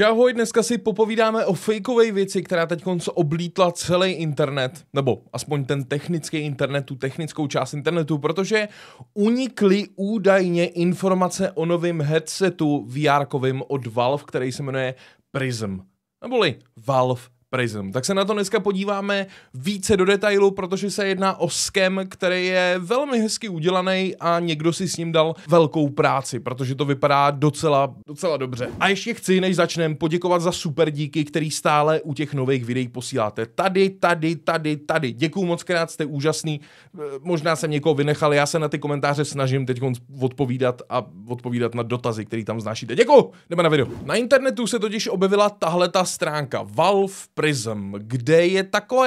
Čau, dneska si popovídáme o fakeové věci, která teď oblítla celý internet, nebo aspoň ten technický internet, tu technickou část internetu, protože unikly údajně informace o novém headsetu vr od Valve, který se jmenuje Prism, neboli Valve Prism. Tak se na to dneska podíváme více do detailu, protože se jedná o skem, který je velmi hezky udělaný a někdo si s ním dal velkou práci, protože to vypadá docela, docela dobře. A ještě chci, než začneme, poděkovat za super díky, který stále u těch nových videí posíláte. Tady, tady, tady, tady. Děkuju moc krát, jste úžasný. Eh, možná jsem někoho vynechal, já se na ty komentáře snažím teď odpovídat a odpovídat na dotazy, které tam znášíte. Děkuju, jdeme na video. Na internetu se totiž objevila tahle ta stránka Valve Prism, kde je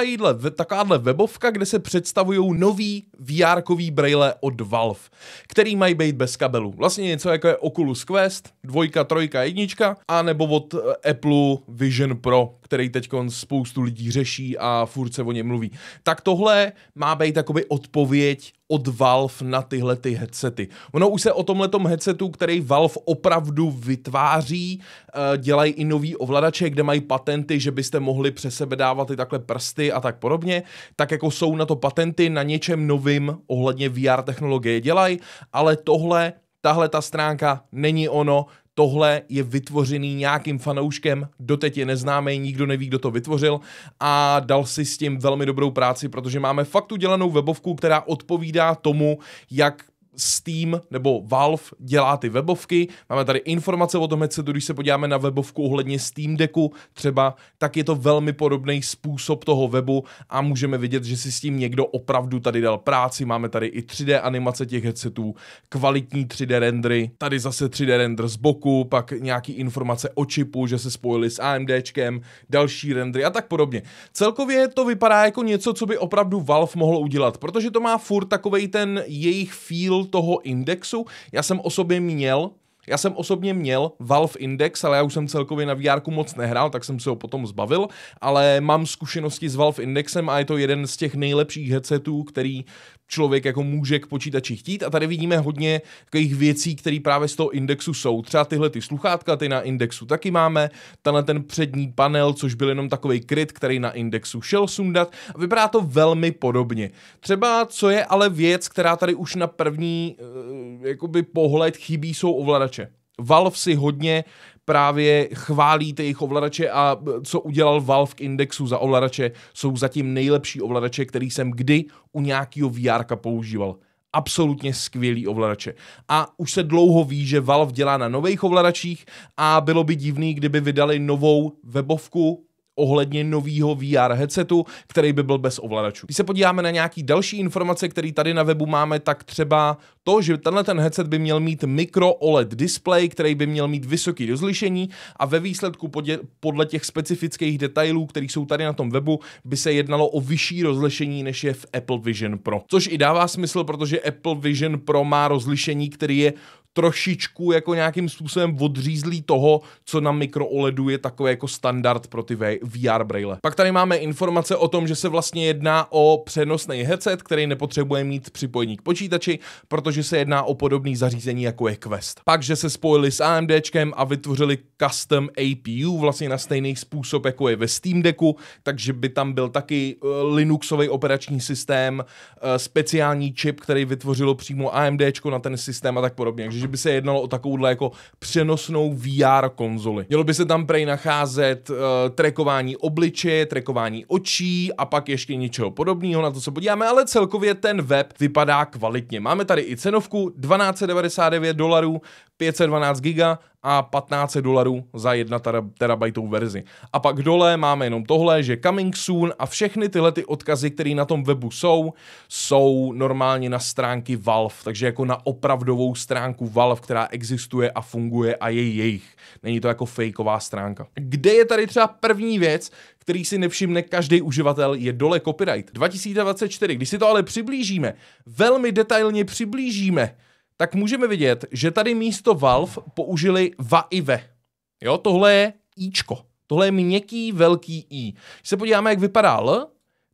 jídle, takováhle webovka, kde se představují nový vr braille od Valve, který mají být bez kabelu. Vlastně něco jako je Oculus Quest, dvojka, trojka, jednička, anebo od eh, Apple Vision Pro který teď spoustu lidí řeší a furt se o něm mluví. Tak tohle má být takový odpověď od Valve na tyhle ty headsety. Ono už se o tomhle headsetu, který Valve opravdu vytváří, eh, dělají i nový ovladače, kde mají patenty, že byste mohli přes sebe dávat i takhle prsty a tak podobně, tak jako jsou na to patenty, na něčem novým ohledně VR technologie dělají, ale tohle tahle ta stránka není ono, Tohle je vytvořený nějakým fanouškem, doteď je neznámý, nikdo neví, kdo to vytvořil a dal si s tím velmi dobrou práci, protože máme fakt udělanou webovku, která odpovídá tomu, jak Steam nebo Valve dělá ty webovky. Máme tady informace o tom headsetu, když se podíváme na webovku ohledně Steam Decku třeba, tak je to velmi podobný způsob toho webu a můžeme vidět, že si s tím někdo opravdu tady dal práci. Máme tady i 3D animace těch headsetů, kvalitní 3D rendery, tady zase 3D render z boku, pak nějaký informace o čipu, že se spojili s AMDčkem, další rendery a tak podobně. Celkově to vypadá jako něco, co by opravdu Valve mohlo udělat, protože to má furt takovej ten jejich feel toho indexu. Já jsem o sobě měl já jsem osobně měl Valve Index, ale já už jsem celkově na VR moc nehrál, tak jsem se ho potom zbavil, ale mám zkušenosti s Valve Indexem a je to jeden z těch nejlepších headsetů, který člověk jako může k počítači chtít a tady vidíme hodně takových věcí, které právě z toho indexu jsou. Třeba tyhle ty sluchátka, ty na indexu taky máme, tenhle ten přední panel, což byl jenom takový kryt, který na indexu šel sundat a vypadá to velmi podobně. Třeba co je ale věc, která tady už na první eh, jakoby pohled chybí, jsou ovladače Valve si hodně právě chválí ty jejich ovladače a co udělal Valve k indexu za ovladače, jsou zatím nejlepší ovladače, který jsem kdy u nějakého VR používal absolutně skvělý ovladače. A už se dlouho ví, že Valve dělá na nových ovladačích a bylo by divný, kdyby vydali novou webovku ohledně nového VR headsetu, který by byl bez ovladačů. Když se podíváme na nějaký další informace, které tady na webu máme, tak třeba to, že tenhle ten headset by měl mít mikro OLED display, který by měl mít vysoký rozlišení a ve výsledku podě- podle těch specifických detailů, které jsou tady na tom webu, by se jednalo o vyšší rozlišení, než je v Apple Vision Pro. Což i dává smysl, protože Apple Vision Pro má rozlišení, který je trošičku jako nějakým způsobem odřízlí toho, co na mikrooledu je takové jako standard pro ty VR braille. Pak tady máme informace o tom, že se vlastně jedná o přenosný headset, který nepotřebuje mít připojení k počítači, protože se jedná o podobný zařízení jako je Quest. Pak, že se spojili s AMDčkem a vytvořili custom APU vlastně na stejný způsob, jako je ve Steam Decku, takže by tam byl taky eh, Linuxový operační systém, eh, speciální chip, který vytvořilo přímo AMDčko na ten systém a tak podobně. Takže že by se jednalo o takovouhle jako přenosnou VR konzoli. Mělo by se tam prej nacházet uh, trekování obličeje, trekování očí a pak ještě něčeho podobného, na to se podíváme, ale celkově ten web vypadá kvalitně. Máme tady i cenovku 1299 dolarů, 512 giga a 15 dolarů za 1 terabajtovou verzi. A pak dole máme jenom tohle, že coming soon a všechny tyhle ty odkazy, které na tom webu jsou, jsou normálně na stránky Valve, takže jako na opravdovou stránku Valve, která existuje a funguje a je jejich. Není to jako fejková stránka. Kde je tady třeba první věc, který si nevšimne každý uživatel, je dole copyright. 2024, když si to ale přiblížíme, velmi detailně přiblížíme, tak můžeme vidět, že tady místo Valve použili vaive. Jo, tohle je Ičko. Tohle je měkký velký I. Když se podíváme, jak vypadá L,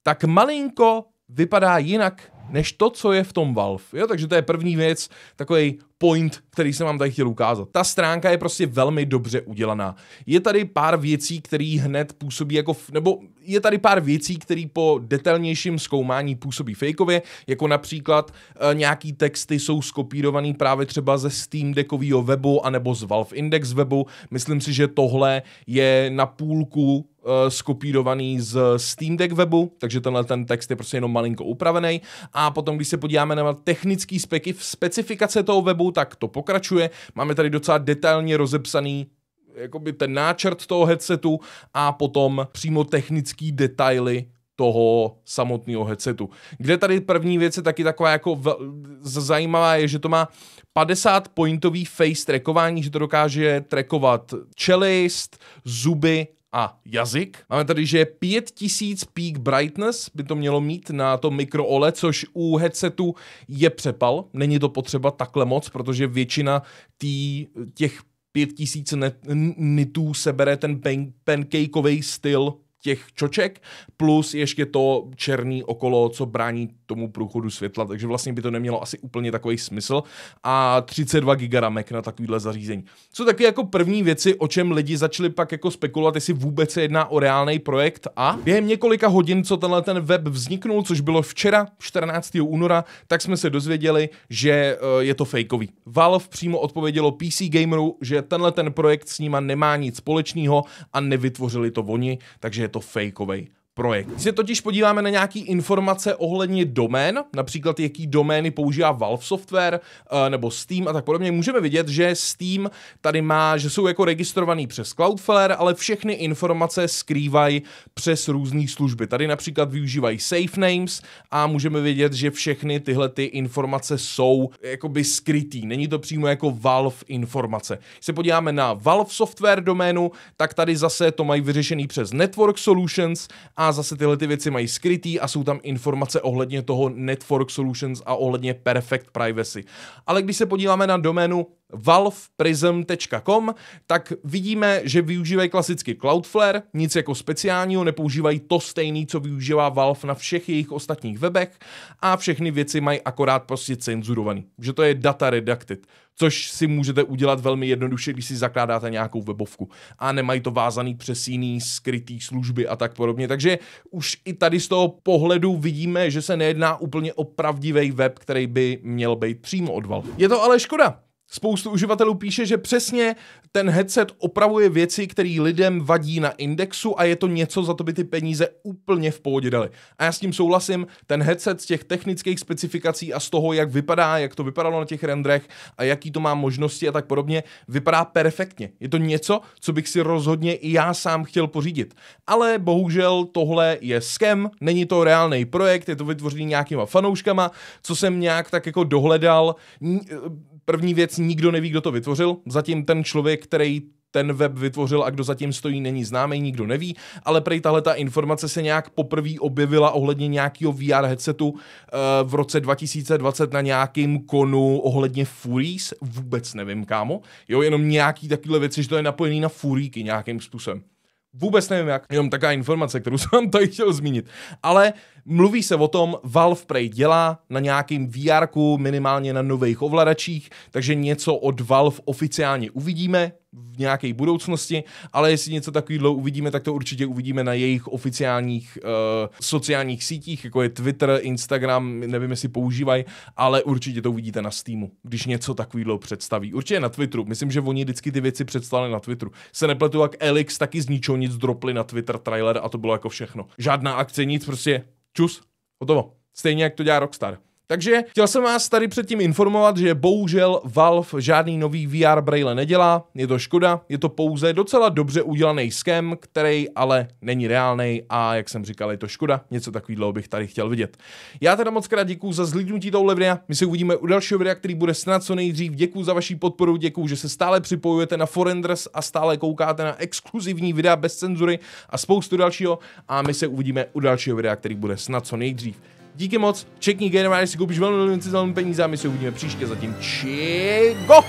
tak malinko vypadá jinak než to, co je v tom Valve. Jo, takže to je první věc, takový point, který jsem vám tady chtěl ukázat. Ta stránka je prostě velmi dobře udělaná. Je tady pár věcí, které hned působí jako, f- nebo je tady pár věcí, které po detailnějším zkoumání působí fejkově, jako například e, nějaký texty jsou skopírované právě třeba ze Steam Deckového webu anebo z Valve Index webu. Myslím si, že tohle je na půlku Eh, skopírovaný z Steam Deck webu, takže tenhle ten text je prostě jenom malinko upravený. A potom, když se podíváme na technické speky, specifikace toho webu, tak to pokračuje. Máme tady docela detailně rozepsaný jakoby ten náčrt toho headsetu a potom přímo technické detaily toho samotného headsetu. Kde tady první věc je taky taková jako v, zajímavá, je, že to má 50 pointový face trackování, že to dokáže trackovat čelist, zuby a jazyk. Máme tady, že 5000 peak brightness by to mělo mít na to mikro OLED, což u headsetu je přepal. Není to potřeba takhle moc, protože většina tý, těch 5000 nitů sebere ten pan, pancakeový styl těch čoček, plus ještě to černý okolo, co brání tomu průchodu světla, takže vlastně by to nemělo asi úplně takový smysl. A 32 GB RAM na takovýhle zařízení. Co taky jako první věci, o čem lidi začali pak jako spekulovat, jestli vůbec se jedná o reálný projekt a během několika hodin, co tenhle ten web vzniknul, což bylo včera, 14. února, tak jsme se dozvěděli, že eh, je to fakeový. Valve přímo odpovědělo PC Gameru, že tenhle ten projekt s nima nemá nic společného a nevytvořili to oni, takže το fake away. projekt. Když se totiž podíváme na nějaký informace ohledně domén, například jaký domény používá Valve Software eh, nebo Steam a tak podobně, můžeme vidět, že Steam tady má, že jsou jako registrovaný přes Cloudflare, ale všechny informace skrývají přes různé služby. Tady například využívají safe names a můžeme vidět, že všechny tyhle ty informace jsou jakoby skrytý. Není to přímo jako Valve informace. Když se podíváme na Valve Software doménu, tak tady zase to mají vyřešený přes Network Solutions a nás zase tyhle ty věci mají skrytý a jsou tam informace ohledně toho Network Solutions a ohledně Perfect Privacy. Ale když se podíváme na doménu valveprism.com, tak vidíme, že využívají klasicky Cloudflare, nic jako speciálního, nepoužívají to stejné, co využívá Valve na všech jejich ostatních webech a všechny věci mají akorát prostě cenzurovaný, že to je data redacted, což si můžete udělat velmi jednoduše, když si zakládáte nějakou webovku a nemají to vázaný přes jiný skrytý služby a tak podobně, takže už i tady z toho pohledu vidíme, že se nejedná úplně o pravdivý web, který by měl být přímo od Valve. Je to ale škoda, Spoustu uživatelů píše, že přesně ten headset opravuje věci, které lidem vadí na indexu a je to něco, za to by ty peníze úplně v pohodě dali. A já s tím souhlasím, ten headset z těch technických specifikací a z toho, jak vypadá, jak to vypadalo na těch rendrech a jaký to má možnosti a tak podobně, vypadá perfektně. Je to něco, co bych si rozhodně i já sám chtěl pořídit. Ale bohužel tohle je skem, není to reálný projekt, je to vytvořený nějakýma fanouškama, co jsem nějak tak jako dohledal. Eh, první věc vlastně nikdo neví, kdo to vytvořil. Zatím ten člověk, který ten web vytvořil a kdo zatím stojí, není známý, nikdo neví, ale prej tahle ta informace se nějak poprvé objevila ohledně nějakého VR headsetu eh, v roce 2020 na nějakým konu ohledně Furies, vůbec nevím, kámo, jo, jenom nějaký takovýhle věci, že to je napojený na Furíky nějakým způsobem. Vůbec nevím jak, jenom taká informace, kterou jsem vám tady chtěl zmínit. Ale mluví se o tom, Valve Prey dělá na nějakým VR, minimálně na nových ovladačích, takže něco od Valve oficiálně uvidíme, v nějaké budoucnosti, ale jestli něco takového uvidíme, tak to určitě uvidíme na jejich oficiálních uh, sociálních sítích, jako je Twitter, Instagram, nevím, jestli používají, ale určitě to uvidíte na Steamu, když něco takového představí. Určitě na Twitteru, myslím, že oni vždycky ty věci představili na Twitteru. Se nepletu, jak Elix taky z ničeho nic dropli na Twitter trailer a to bylo jako všechno. Žádná akce, nic, prostě čus, hotovo. Stejně jak to dělá Rockstar. Takže chtěl jsem vás tady předtím informovat, že bohužel Valve žádný nový VR braille nedělá, je to škoda, je to pouze docela dobře udělaný skem, který ale není reálný a jak jsem říkal, je to škoda, něco takového bych tady chtěl vidět. Já teda moc krát děkuji za zhlídnutí tohle videa, my se uvidíme u dalšího videa, který bude snad co nejdřív, děkuji za vaši podporu, děkuji, že se stále připojujete na Forenders a stále koukáte na exkluzivní videa bez cenzury a spoustu dalšího a my se uvidíme u dalšího videa, který bude snad co nejdřív. Díky moc, čekní generátor si koupíš velmi velmi peníze a my se uvidíme příště. Zatím čigo!